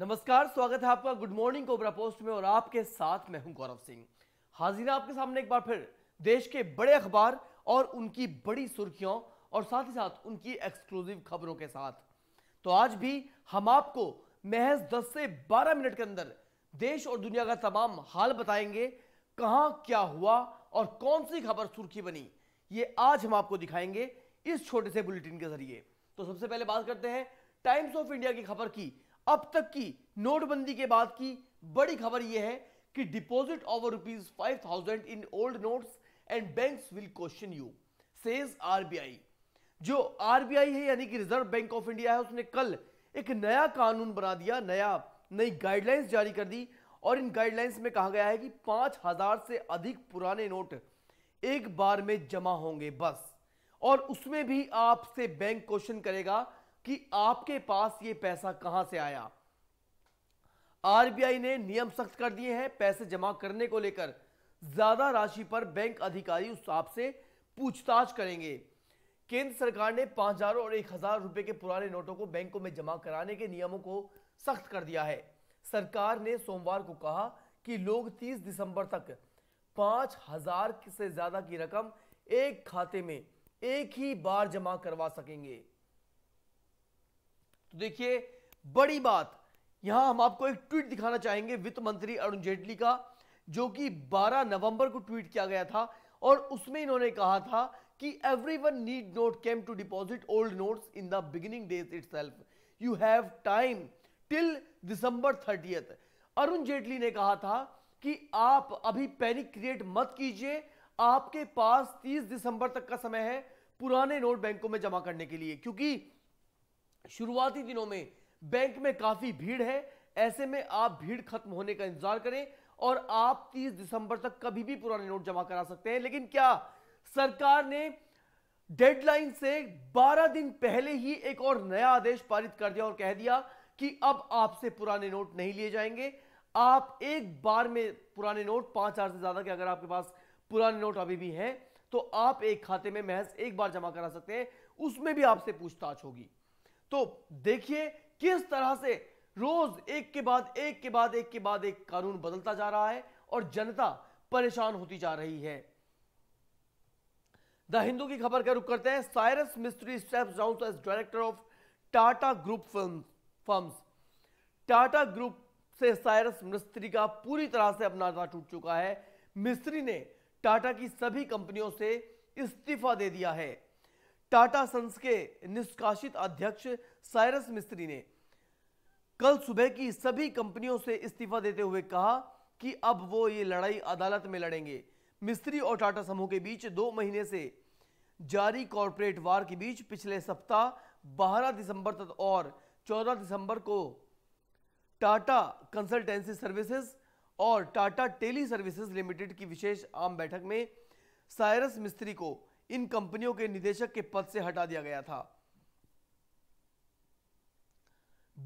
नमस्कार स्वागत है आपका गुड मॉर्निंग कोबरा पोस्ट में और आपके साथ मैं हूं गौरव सिंह हाजिर आपके सामने एक बार फिर देश के बड़े अखबार और उनकी बड़ी सुर्खियों और साथ ही साथ उनकी एक्सक्लूसिव खबरों के साथ तो आज भी हम आपको महज 10 से 12 मिनट के अंदर देश और दुनिया का तमाम हाल बताएंगे कहाँ क्या हुआ और कौन सी खबर सुर्खी बनी ये आज हम आपको दिखाएंगे इस छोटे से बुलेटिन के जरिए तो सबसे पहले बात करते हैं टाइम्स ऑफ इंडिया की खबर की अब तक की नोटबंदी के बाद की बड़ी खबर यह है कि deposit over rupees five thousand in old notes and banks will question you says RBI जो आरबीआई है यानी कि रिजर्व बैंक ऑफ इंडिया है उसने कल एक नया कानून बना दिया नया नई गाइडलाइंस जारी कर दी और इन गाइडलाइंस में कहा गया है कि पांच हजार से अधिक पुराने नोट एक बार में जमा होंगे बस और उसमें भी आपसे बैंक क्वेश्चन करेगा कि आपके पास ये पैसा कहां से आया आरबीआई ने नियम सख्त कर दिए हैं पैसे जमा करने को लेकर ज्यादा राशि पर बैंक अधिकारी उस आपसे पूछताछ करेंगे केंद्र सरकार ने पांच हजार और एक हजार रुपए के पुराने नोटों को बैंकों में जमा कराने के नियमों को सख्त कर दिया है सरकार ने सोमवार को कहा कि लोग 30 दिसंबर तक पांच हजार से ज्यादा की रकम एक खाते में एक ही बार जमा करवा सकेंगे तो देखिए बड़ी बात यहां हम आपको एक ट्वीट दिखाना चाहेंगे वित्त मंत्री अरुण जेटली का जो कि 12 नवंबर को ट्वीट किया गया था और उसमें इन्होंने कहा था कि every one need note came to deposit old notes in the beginning days it you have time till December thirty Arun Jaitley ने कहा था कि आप अभी पैनिक क्रिएट मत कीजिए आपके पास 30 दिसंबर तक का समय है पुराने नोट बैंकों में जमा करने के लिए क्योंकि शुरुआती दिनों में बैंक में काफी भीड़ है ऐसे में आप भीड़ खत्म होने का इंतजार करें और आप 30 दिसंबर तक कभी भी पुराने नोट जमा करा सकते हैं लेकिन क्या सरकार ने डेडलाइन से 12 दिन पहले ही एक और नया आदेश पारित कर दिया और कह दिया कि अब आपसे पुराने नोट नहीं लिए जाएंगे आप एक बार में पुराने नोट पांच हजार से ज्यादा के अगर आपके पास पुराने नोट अभी भी हैं तो आप एक खाते में महज एक बार जमा करा सकते हैं उसमें भी आपसे पूछताछ होगी तो देखिए किस तरह से रोज एक के बाद एक के बाद एक के बाद एक कानून बदलता जा रहा है और जनता परेशान होती जा रही है द हिंदू की खबर का रुख करते हैं Cyrus Mistry steps down as director of Tata group film firms Tata group से साइरस मिस्त्री का पूरी तरह से अपना नाता टूट चुका है मिस्त्री ने टाटा की सभी कंपनियों से इस्तीफा दे दिया है टाटा संस के निष्कासित अध्यक्ष साइरस मिस्त्री ने कल सुबह की सभी कंपनियों से इस्तीफा देते हुए कहा कि अब वो ये लड़ाई अदालत में लड़ेंगे मिस्त्री और टाटा समूह के बीच दो महीने से जारी कॉरपोरेट वार के बीच पिछले सप्ताह बारह दिसंबर तक और चौदह दिसंबर को टाटा कंसल्टेंसी सर्विसेज और टाटा टेली सर्विसेज लिमिटेड की विशेष आम बैठक में साइरस मिस्त्री को इन कंपनियों के निदेशक के पद से हटा दिया गया था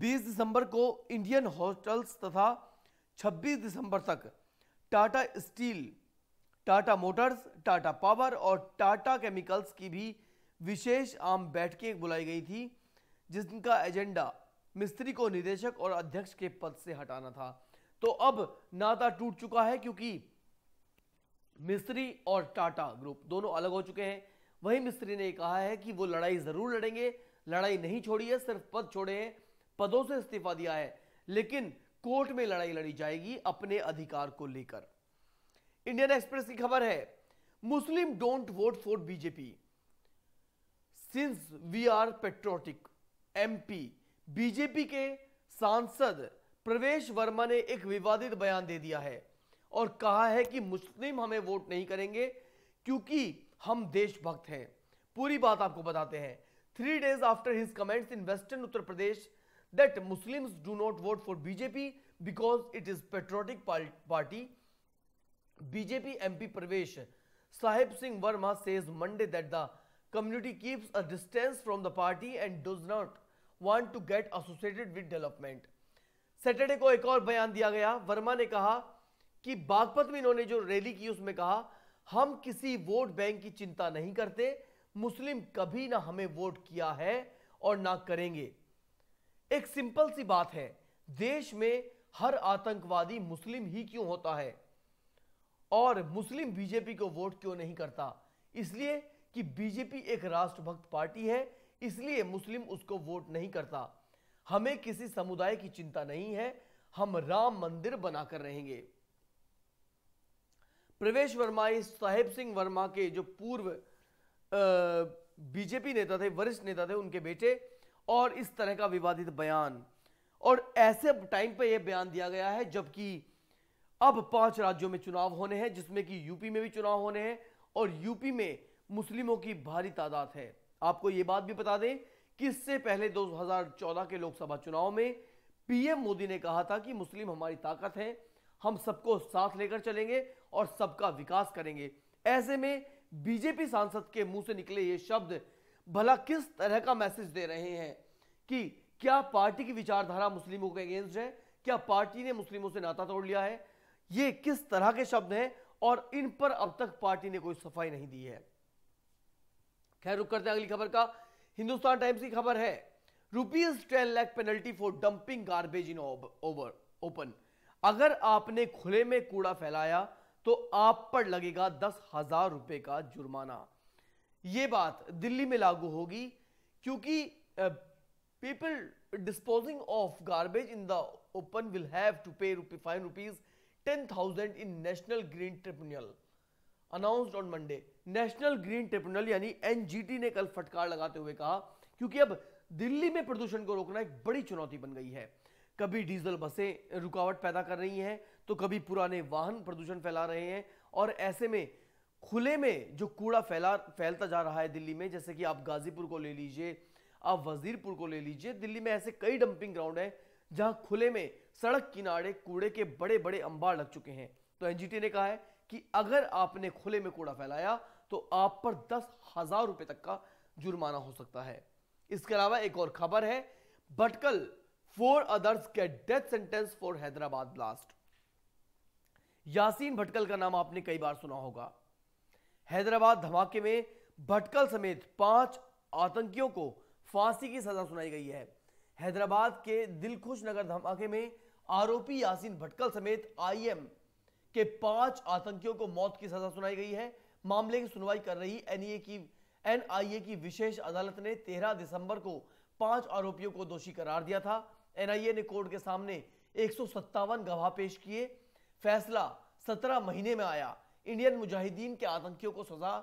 20 दिसंबर को इंडियन होटल्स तथा 26 दिसंबर तक Tata Steel Tata Motors Tata Power और टाटा केमिकल्स की भी विशेष आम बैठकें बुलाई गई थी जिनका एजेंडा मिस्त्री को निदेशक और अध्यक्ष के पद से हटाना था तो अब नाता टूट चुका है क्योंकि मिस्त्री और टाटा ग्रुप दोनों अलग हो चुके हैं वहीं मिस्त्री ने कहा है कि वो लड़ाई जरूर लड़ेंगे लड़ाई नहीं छोड़ी है सिर्फ पद छोड़े हैं पदों से इस्तीफा दिया है लेकिन कोर्ट में लड़ाई लड़ी जाएगी अपने अधिकार को लेकर इंडियन एक्सप्रेस की खबर है Muslim don't vote for BJP since we are patriotic MP BJP के सांसद प्रवेश वर्मा ने एक विवादित बयान दे दिया है और कहा है कि मुस्लिम हमें वोट नहीं करेंगे क्योंकि हम देशभक्त हैं पूरी बात आपको बताते हैं three days after his comments in western Uttar Pradesh that Muslims do not vote for BJP because it is patriotic party BJP MP Pravesh Sahib Singh Verma says Monday that the community keeps a distance from the party and does not want to get associated with development Saturday को एक और बयान दिया गया वर्मा ने कहा कि बागपत में इन्होंने जो रैली की उसमें कहा हम किसी वोट बैंक की चिंता नहीं करते मुस्लिम कभी ना हमें वोट किया है और ना करेंगे एक सिंपल सी बात है देश में हर आतंकवादी मुस्लिम ही क्यों होता है और मुस्लिम बीजेपी को वोट क्यों नहीं करता इसलिए कि बीजेपी एक राष्ट्रभक्त पार्टी है इसलिए मुस्लिम उसको वोट नहीं करता हमें किसी समुदाय की चिंता नहीं है हम राम मंदिर बनाकर रहेंगे प्रवेश वर्मा इस साहेब सिंह वर्मा के जो पूर्व बीजेपी नेता थे वरिष्ठ नेता थे उनके बेटे और इस तरह का विवादित बयान और ऐसे टाइम पे यह बयान दिया गया है जबकि अब पांच राज्यों में चुनाव होने हैं जिसमें कि यूपी में भी चुनाव होने हैं और यूपी में मुस्लिमों की भारी तादाद है आपको यह बात भी बता दें कि इससे पहले 2014 के लोकसभा चुनाव में पीएम मोदी ने कहा था कि मुस्लिम हमारी ताकत है हम सबको साथ लेकर चलेंगे और सबका विकास करेंगे ऐसे में बीजेपी सांसद के मुंह से निकले ये शब्द भला किस तरह का मैसेज दे रहे हैं कि क्या पार्टी की विचारधारा मुस्लिमों के अगेंस्ट है क्या पार्टी ने मुस्लिमों से नाता तोड़ लिया है ये किस तरह के शब्द हैं और इन पर अब तक पार्टी ने कोई सफाई नहीं दी है खैर रुक करते हैं अगली खबर का हिंदुस्तान टाइम्स की खबर है rupees ten lakh penalty for dumping garbage in over open अगर आपने खुले में कूड़ा फैलाया तो आप पर लगेगा दस हजार रुपए का जुर्माना ये बात दिल्ली में लागू होगी क्योंकि people disposing of garbage in the open will have to pay rupee five rupees ten thousand in National Green Tribunal announce on Monday National Green Tribunal यानी एनजीटी ने कल फटकार लगाते हुए कहा क्योंकि अब दिल्ली में प्रदूषण को रोकना एक बड़ी चुनौती बन गई है कभी डीजल बसें रुकावट पैदा कर रही हैं तो कभी पुराने वाहन प्रदूषण फैला रहे हैं और ऐसे में खुले में जो कूड़ा फैला फैलता जा रहा है दिल्ली में जैसे कि आप गाजीपुर को ले लीजिए आप वजीरपुर को ले लीजिए दिल्ली में ऐसे कई डंपिंग ग्राउंड हैं जहां खुले में सड़क किनारे कूड़े के बड़े बड़े अंबार लग चुके हैं तो एनजीटी ने कहा है कि अगर आपने खुले में कूड़ा फैलाया तो आप पर दस हजार रुपए तक का जुर्माना हो सकता है इसके अलावा एक और खबर है Bhatkal four others get death sentence for Hyderabad blast Yasin Bhatkal का नाम आपने कई बार सुना होगा हैदराबाद धमाके में भटकल समेत पांच आतंकियों को फांसी की सजा सुनाई गई है हैदराबाद के दिलखुश नगर धमाके में आरोपी यासीन भटकल समेत आईएम के पांच आतंकियों को मौत की सजा सुनाई गई है मामले की सुनवाई कर रही एनआईए e की एनआईए की विशेष अदालत ने 13 दिसंबर को पांच आरोपियों को दोषी करार दिया था एनआईए ने कोर्ट के सामने एक गवाह पेश किए फैसला सत्रह महीने में आया इंडियन मुजाहिदीन के आतंकियों को सजा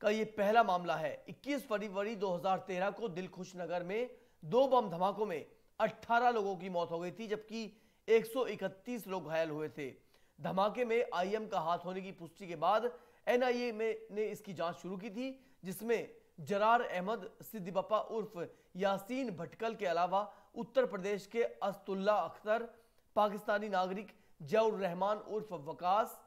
का यह पहला मामला है 21 फरवरी 2013 को दिलखुश नगर में दो बम धमाकों में 18 लोगों की मौत हो गई थी जबकि 131 लोग घायल हुए थे धमाके में आईएम का हाथ होने की पुष्टि के बाद एनआईए में ने इसकी जांच शुरू की थी जिसमें जरार अहमद सिद्दीबप्पा उर्फ यासीन भटकल के अलावा उत्तर प्रदेश के अस्तुल्ला अख्तर पाकिस्तानी नागरिक जयर रहमान उर्फ वकास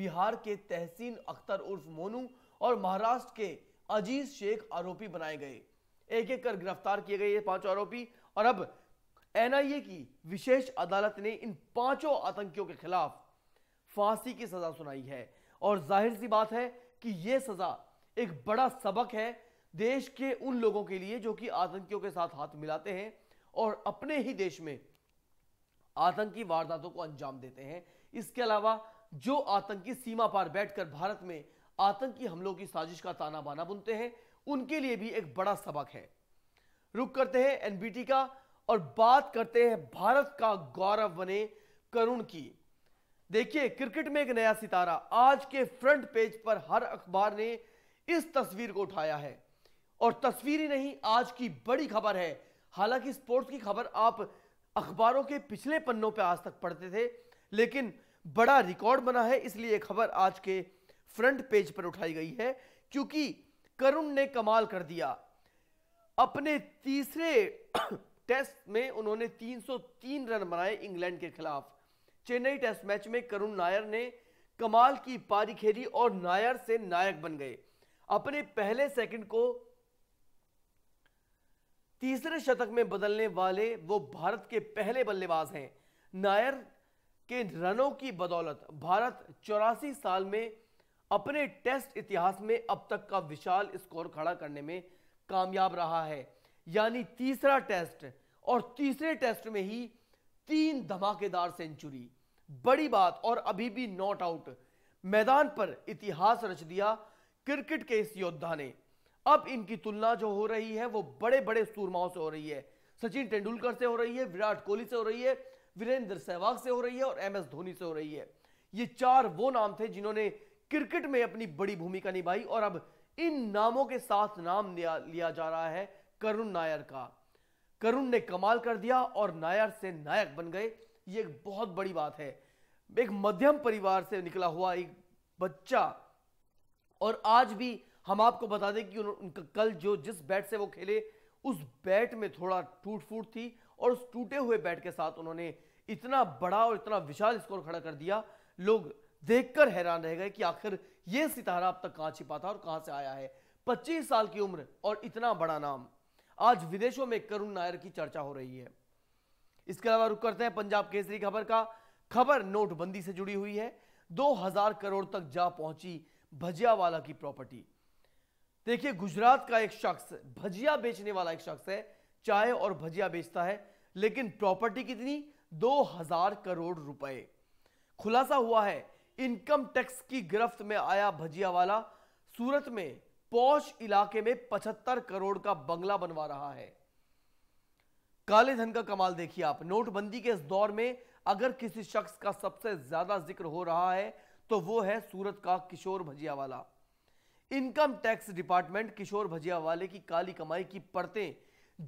बिहार के तहसीन अख्तर उर्फ मोनू और महाराष्ट्र के अजीज शेख आरोपी बनाए गए एक एक कर गिरफ्तार किए गए ये पांचों आरोपी और अब एनआईए की विशेष अदालत ने इन पांचों आतंकियों के खिलाफ फांसी की सजा सुनाई है और जाहिर सी बात है कि यह सजा एक बड़ा सबक है देश के उन लोगों के लिए जो कि आतंकियों के साथ हाथ मिलाते हैं और अपने ही देश में आतंकी वारदातों को अंजाम देते हैं इसके अलावा जो आतंकी सीमा पार बैठकर भारत में आतंकी हमलों की साजिश का ताना बाना बुनते हैं उनके लिए भी एक बड़ा सबक है रुक करते हैं एनबीटी का और बात करते हैं भारत का गौरव बने करुण की देखिए क्रिकेट में एक नया सितारा आज के फ्रंट पेज पर हर अखबार ने इस तस्वीर को उठाया है और तस्वीर ही नहीं आज की बड़ी खबर है हालांकि स्पोर्ट्स की खबर आप अखबारों के पिछले पन्नों पर आज तक पढ़ते थे लेकिन बड़ा रिकॉर्ड बना है इसलिए खबर आज के फ्रंट पेज पर उठाई गई है क्योंकि करुण ने कमाल कर दिया अपने तीसरे टेस्ट में उन्होंने 303 रन बनाए इंग्लैंड के खिलाफ चेन्नई टेस्ट मैच में करुण नायर ने कमाल की पारी खेली और नायर से नायक बन गए अपने पहले सेकंड को तीसरे शतक में बदलने वाले वो भारत के पहले बल्लेबाज हैं नायर के रनों की बदौलत भारत चौरासी साल में अपने टेस्ट इतिहास में अब तक का विशाल स्कोर खड़ा करने में कामयाब रहा है यानी तीसरा टेस्ट और तीसरे टेस्ट में ही तीन धमाकेदार सेंचुरी बड़ी बात और अभी भी नॉट आउट मैदान पर इतिहास रच दिया क्रिकेट के इस योद्धा ने अब इनकी तुलना जो हो रही है वो बड़े बड़े सूरमाओं से हो रही है सचिन तेंदुलकर से हो रही है विराट कोहली से हो रही है वीरेंद्र सहवाग से हो रही है और एम एस धोनी से हो रही है ये चार वो नाम थे जिन्होंने क्रिकेट में अपनी बड़ी भूमिका निभाई और अब इन नामों के साथ नाम लिया, लिया जा रहा है करुण नायर का करुण ने कमाल कर दिया और नायर से नायक बन गए ये एक बहुत बड़ी बात है एक मध्यम परिवार से निकला हुआ एक बच्चा और आज भी हम आपको बता दें कि उनका कल जो जिस बैट से वो खेले उस बैट में थोड़ा टूट फूट थी और उस टूटे हुए बैट के साथ उन्होंने इतना बड़ा और इतना विशाल स्कोर खड़ा कर दिया लोग देखकर हैरान रह गए कि आखिर ये सितारा अब तक कहाँ छिपा था और कहाँ से आया है 25 साल की उम्र और इतना बड़ा नाम आज विदेशों में करुण नायर की चर्चा हो रही है इसके अलावा रुक करते हैं पंजाब केसरी खबर का खबर नोटबंदी से जुड़ी हुई है 2000 करोड़ तक जा पहुंची वाला की प्रॉपर्टी देखिए गुजरात का एक शख्स भजिया बेचने वाला एक शख्स है चाय और भजिया बेचता है लेकिन प्रॉपर्टी कितनी दो हजार करोड़ रुपए खुलासा हुआ है इनकम टैक्स की गिरफ्त में आया भजिया वाला सूरत में पौष इलाके में पचहत्तर करोड़ का बंगला बनवा रहा है काले धन का कमाल देखिए आप नोटबंदी के इस दौर में अगर किसी शख्स का सबसे ज्यादा जिक्र हो रहा है तो वो है सूरत का किशोर भजिया वाला income tax department Kishore Bhajiya वाले की काली कमाई की परतें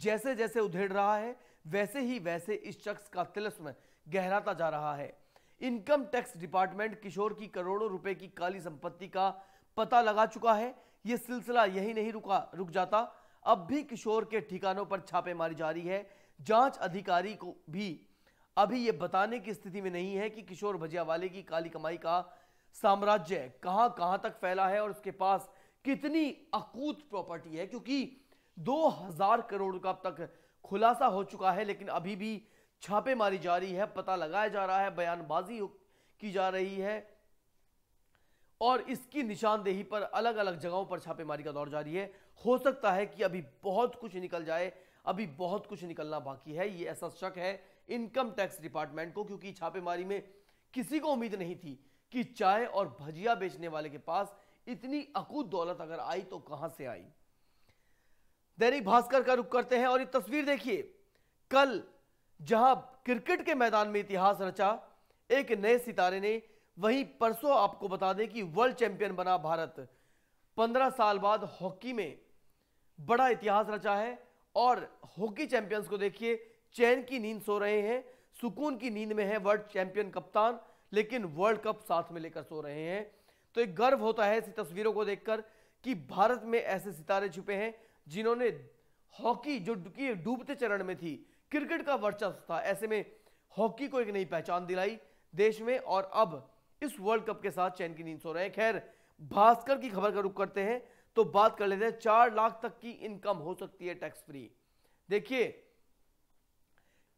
जैसे जैसे उधेड़ रहा है वैसे ही वैसे इस शख्स का तिलस्म गहराता जा रहा है इनकम टैक्स डिपार्टमेंट किशोर की करोड़ों रुपए की काली संपत्ति का पता लगा चुका है यह सिलसिला यही नहीं रुका रुक जाता अब भी किशोर के ठिकानों पर छापेमारी जारी है जांच अधिकारी को भी अभी यह बताने की स्थिति में नहीं है कि किशोर भजिया वाले की काली कमाई का साम्राज्य कहां कहां तक फैला है और उसके पास कितनी अकूत प्रॉपर्टी है क्योंकि 2000 करोड़ का अब तक खुलासा हो चुका है लेकिन अभी भी छापेमारी जारी है पता लगाया जा रहा है बयानबाजी की जा रही है और इसकी निशानदेही पर अलग अलग जगहों पर छापेमारी का दौर जारी है हो सकता है कि अभी बहुत कुछ निकल जाए अभी बहुत कुछ निकलना बाकी है ये ऐसा शक है इनकम टैक्स डिपार्टमेंट को क्योंकि छापेमारी में किसी को उम्मीद नहीं थी कि चाय और भजिया बेचने वाले के पास इतनी अकूत दौलत अगर आई तो कहां से आई दैनिक भास्कर का रुख करते हैं और ये तस्वीर देखिए कल जहां क्रिकेट के मैदान में इतिहास रचा एक नए सितारे ने वहीं परसों आपको बता दें कि वर्ल्ड चैंपियन बना भारत पंद्रह साल बाद हॉकी में बड़ा इतिहास रचा है और हॉकी चैंपियंस को देखिए चैन की नींद सो रहे हैं सुकून की नींद में है वर्ल्ड चैंपियन कप्तान लेकिन वर्ल्ड कप साथ में लेकर सो रहे हैं तो एक गर्व होता है ऐसी तस्वीरों को देखकर कि भारत में ऐसे सितारे छुपे हैं जिन्होंने हॉकी जो की डूबते चरण में थी क्रिकेट का वर्चस्व था ऐसे में हॉकी को एक नई पहचान दिलाई देश में और अब इस वर्ल्ड कप के साथ चैन की नींद सो रहे हैं खैर भास्कर की खबर का रुख करते हैं तो बात कर लेते हैं चार लाख तक की इनकम हो सकती है टैक्स फ्री देखिए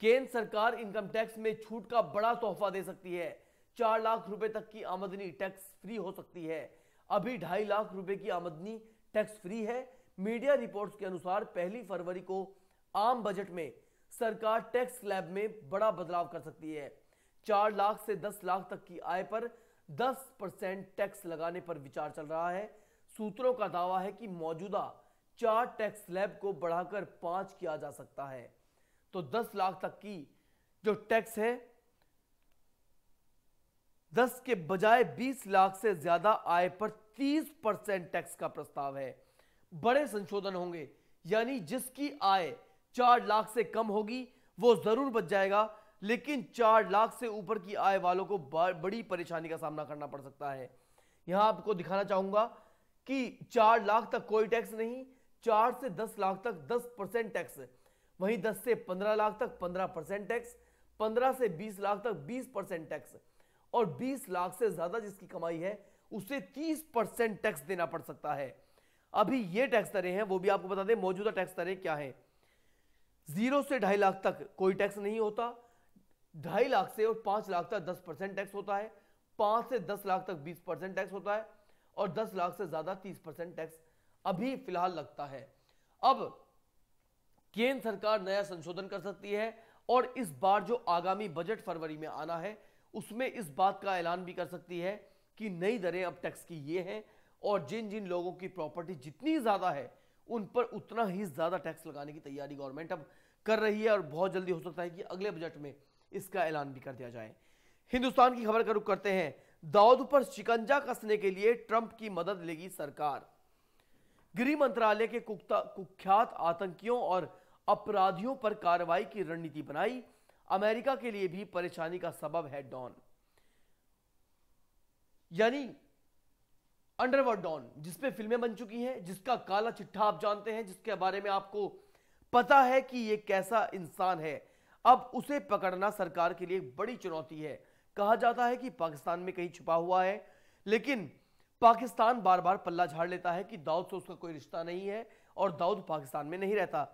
केंद्र सरकार इनकम टैक्स में छूट का बड़ा तोहफा दे सकती है चार लाख रुपए तक की आमदनी टैक्स फ्री हो सकती है अभी ढाई लाख रुपए की आमदनी टैक्स फ्री है मीडिया रिपोर्ट्स के अनुसार पहली फरवरी को आम बजट में सरकार टैक्स स्लैब में बड़ा बदलाव कर सकती है चार लाख से दस लाख तक की आय पर दस परसेंट टैक्स लगाने पर विचार चल रहा है सूत्रों का दावा है कि मौजूदा चार टैक्स स्लैब को बढ़ाकर पांच किया जा सकता है तो दस लाख तक की जो टैक्स है दस के बजाय बीस लाख से ज्यादा आय पर तीस परसेंट टैक्स का प्रस्ताव है बड़े संशोधन होंगे यानी जिसकी आय चार लाख से कम होगी वो जरूर बच जाएगा लेकिन चार लाख से ऊपर की आय वालों को बड़ी परेशानी का सामना करना पड़ सकता है यहां आपको दिखाना चाहूंगा कि चार लाख तक कोई टैक्स नहीं चार से दस लाख तक दस परसेंट टैक्स वहीं दस से पंद्रह लाख तक पंद्रह परसेंट टैक्स पंद्रह से बीस लाख तक बीस परसेंट टैक्स और 20 लाख से ज़्यादा जिसकी कमाई है उसे 30 परसेंट टैक्स देना पड़ सकता है अभी ये टैक्स दरें हैं वो भी आपको बता दें मौजूदा टैक्स दरें क्या है जीरो से ढाई लाख तक कोई टैक्स नहीं होता ढाई लाख से और पांच लाख तक दस परसेंट टैक्स होता है पांच से दस लाख तक बीस परसेंट टैक्स होता है और दस लाख से ज़्यादा तीस परसेंट टैक्स अभी फिलहाल लगता है अब केंद्र सरकार नया संशोधन कर सकती है और इस बार जो आगामी बजट फरवरी में आना है उसमें इस बात का ऐलान भी कर सकती है कि नई दरें अब टैक्स की ये हैं और जिन जिन लोगों की प्रॉपर्टी जितनी ज़्यादा है उन पर उतना ही ज़्यादा टैक्स लगाने की तैयारी गवर्नमेंट अब कर रही है और बहुत जल्दी हो सकता है कि अगले बजट में इसका ऐलान भी कर दिया जाए हिंदुस्तान की खबर का रुख करते हैं दाऊद पर शिकंजा कसने के लिए ट्रंप की मदद लेगी सरकार गृह मंत्रालय के कुख्यात आतंकियों और अपराधियों पर कार्रवाई की रणनीति बनाई अमेरिका के लिए भी परेशानी का सबब है डॉन यानी अंडरवर्ड डॉन जिसपे फिल्में बन चुकी हैं जिसका काला चिट्ठा आप जानते हैं जिसके बारे में आपको पता है कि यह कैसा इंसान है अब उसे पकड़ना सरकार के लिए बड़ी चुनौती है कहा जाता है कि पाकिस्तान में कहीं छुपा हुआ है लेकिन पाकिस्तान बार बार पल्ला झाड़ लेता है कि दाऊद से उसका कोई रिश्ता नहीं है और दाऊद पाकिस्तान में नहीं रहता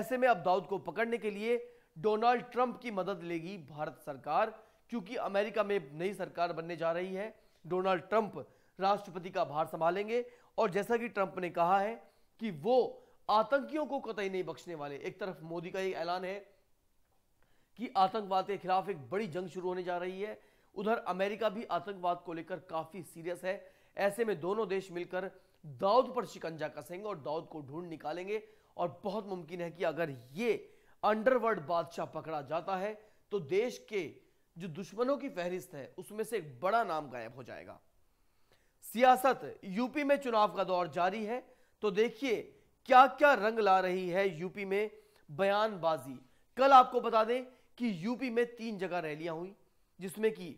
ऐसे में अब दाऊद को पकड़ने के लिए डोनाल्ड ट्रंप की मदद लेगी भारत सरकार क्योंकि अमेरिका में नई सरकार बनने जा रही है डोनाल्ड ट्रंप राष्ट्रपति का भार संभालेंगे और जैसा कि ट्रंप ने कहा है कि वो आतंकियों को कतई नहीं बख्शने वाले एक तरफ मोदी का ये ऐलान है कि आतंकवाद के खिलाफ एक बड़ी जंग शुरू होने जा रही है उधर अमेरिका भी आतंकवाद को लेकर काफी सीरियस है ऐसे में दोनों देश मिलकर दाऊद पर शिकंजा कसेंगे और दाऊद को ढूंढ निकालेंगे और बहुत मुमकिन है कि अगर ये अंडरवर्ल्ड बादशाह पकड़ा जाता है तो देश के जो दुश्मनों की फहरिस्त है उसमें से एक बड़ा नाम गायब हो जाएगा सियासत यूपी में चुनाव का दौर जारी है तो देखिए क्या क्या रंग ला रही है यूपी में बयानबाजी कल आपको बता दें कि यूपी में तीन जगह रैलियां हुई जिसमें कि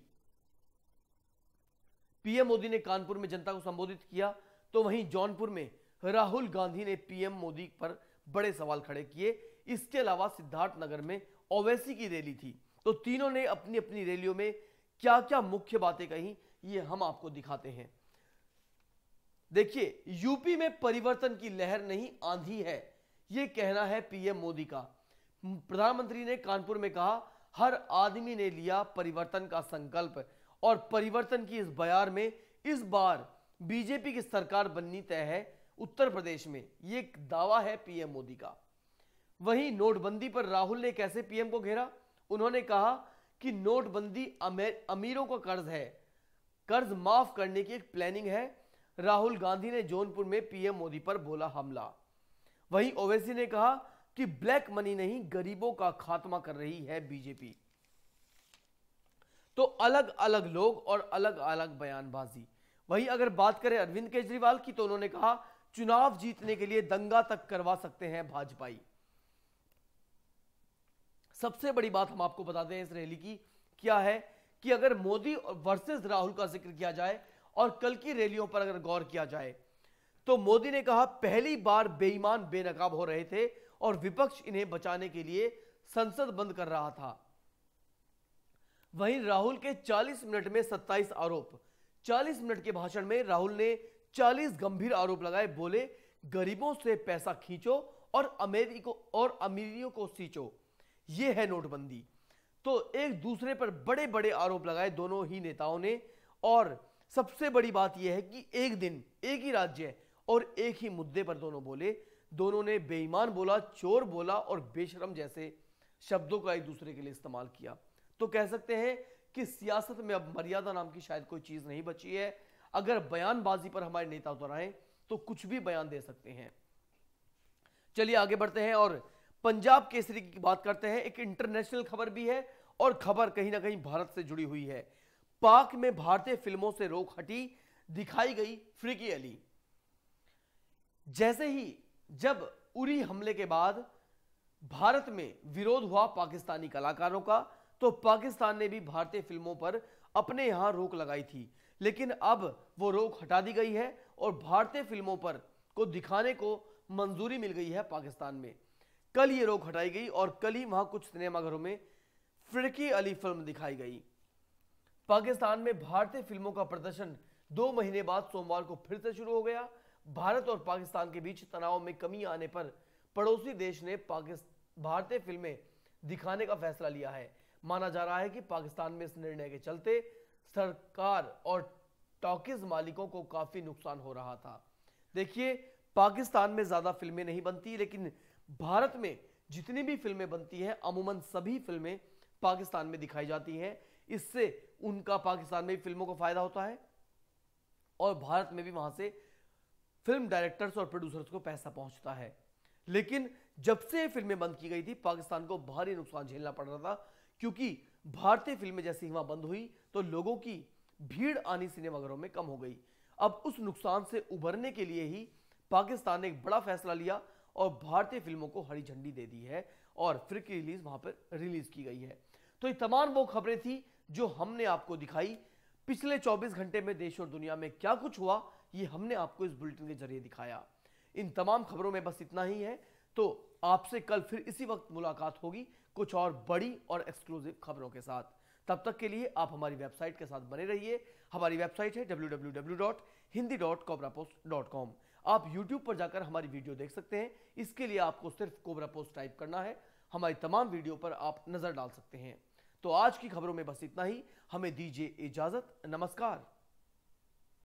पीएम मोदी ने कानपुर में जनता को संबोधित किया तो वहीं जौनपुर में राहुल गांधी ने पीएम मोदी पर बड़े सवाल खड़े किए इसके अलावा सिद्धार्थनगर में ओवैसी की रैली थी तो तीनों ने अपनी अपनी रैलियों में क्या क्या मुख्य बातें कही ये हम आपको दिखाते हैं देखिए यूपी में परिवर्तन की लहर नहीं आंधी है ये कहना है पीएम मोदी का प्रधानमंत्री ने कानपुर में कहा हर आदमी ने लिया परिवर्तन का संकल्प और परिवर्तन की इस बयार में इस बार बीजेपी की सरकार बननी तय है उत्तर प्रदेश में ये एक दावा है पीएम मोदी का वहीं नोटबंदी पर राहुल ने कैसे पीएम को घेरा उन्होंने कहा कि नोटबंदी अमीरों का कर्ज है कर्ज माफ करने की एक प्लानिंग है राहुल गांधी ने जौनपुर में पीएम मोदी पर बोला हमला वहीं ओवैसी ने कहा कि ब्लैक मनी नहीं गरीबों का खात्मा कर रही है बीजेपी तो अलग अलग लोग और अलग अलग बयानबाजी वहीं अगर बात करें अरविंद केजरीवाल की तो उन्होंने कहा चुनाव जीतने के लिए दंगा तक करवा सकते हैं भाजपाई सबसे बड़ी बात हम आपको बताते हैं इस रैली की क्या है कि अगर मोदी वर्सेस राहुल का जिक्र किया जाए और कल की रैलियों पर अगर गौर किया जाए तो मोदी ने कहा पहली बार बेईमान बेनकाब हो रहे थे और विपक्ष इन्हें बचाने के लिए संसद बंद कर रहा था वहीं राहुल के 40 मिनट में 27 आरोप 40 मिनट के भाषण में राहुल ने 40 गंभीर आरोप लगाए बोले गरीबों से पैसा खींचो और अमेरिको और अमीरियों को सींचो ये है नोटबंदी तो एक दूसरे पर बड़े बड़े आरोप लगाए दोनों ही नेताओं ने और सबसे बड़ी बात यह है कि एक दिन एक ही राज्य और एक ही मुद्दे पर दोनों बोले दोनों ने बेईमान बोला चोर बोला और बेशरम जैसे शब्दों का एक दूसरे के लिए इस्तेमाल किया तो कह सकते हैं कि सियासत में अब मर्यादा नाम की शायद कोई चीज़ नहीं बची है अगर बयानबाजी पर हमारे नेता उतर आए तो कुछ भी बयान दे सकते हैं चलिए आगे बढ़ते हैं और पंजाब केसरी की बात करते हैं एक इंटरनेशनल खबर भी है और खबर कहीं ना कहीं भारत से जुड़ी हुई है पाक में भारतीय फिल्मों से रोक हटी दिखाई गई फ्रिकी अली जैसे ही जब उरी हमले के बाद भारत में विरोध हुआ पाकिस्तानी कलाकारों का तो पाकिस्तान ने भी भारतीय फिल्मों पर अपने यहां रोक लगाई थी लेकिन अब वो रोक हटा दी गई है और भारतीय फिल्मों पर को दिखाने को मंजूरी मिल गई है पाकिस्तान में कल ये रोक हटाई गई और कल ही वहां कुछ सिनेमाघरों में फिरकी अली फिल्म दिखाई गई पाकिस्तान में भारतीय फिल्मों का प्रदर्शन दो महीने बाद सोमवार को फिर से शुरू हो गया भारत और पाकिस्तान के बीच तनाव में कमी आने पर पड़ोसी देश ने भारतीय फिल्में दिखाने का फैसला लिया है माना जा रहा है कि पाकिस्तान में इस निर्णय के चलते सरकार और टॉकीज मालिकों को काफी नुकसान हो रहा था देखिए पाकिस्तान में ज्यादा फिल्में नहीं बनती लेकिन भारत में जितनी भी फिल्में बनती हैं अमूमन सभी फिल्में पाकिस्तान में दिखाई जाती हैं इससे उनका पाकिस्तान में फिल्मों का फायदा होता है और भारत में भी वहां से फिल्म डायरेक्टर्स और प्रोड्यूसर्स को पैसा पहुंचता है लेकिन जब से फिल्में बंद की गई थी पाकिस्तान को भारी नुकसान झेलना पड़ रहा था क्योंकि भारतीय फिल्में जैसी वहां बंद हुई तो लोगों की भीड़ आनी सिनेमाघरों में कम हो गई अब उस नुकसान से उभरने के लिए ही पाकिस्तान ने एक बड़ा फैसला लिया और भारतीय फिल्मों को हरी झंडी दे दी है और फिर की रिलीज वहां पर रिलीज की गई है तो ये तमाम वो खबरें थी जो हमने आपको दिखाई पिछले 24 घंटे में देश और दुनिया में क्या कुछ हुआ ये हमने आपको इस बुलेटिन के जरिए दिखाया इन तमाम खबरों में बस इतना ही है तो आपसे कल फिर इसी वक्त मुलाकात होगी कुछ और बड़ी और एक्सक्लूसिव खबरों के साथ तब तक के लिए आप हमारी वेबसाइट के साथ बने रहिए हमारी वेबसाइट है डब्ल्यू आप YouTube पर जाकर हमारी वीडियो देख सकते हैं इसके लिए आपको सिर्फ कोबरा पोस्ट टाइप करना है हमारी तमाम वीडियो पर आप नजर डाल सकते हैं तो आज की खबरों में बस इतना ही हमें दीजिए इजाजत नमस्कार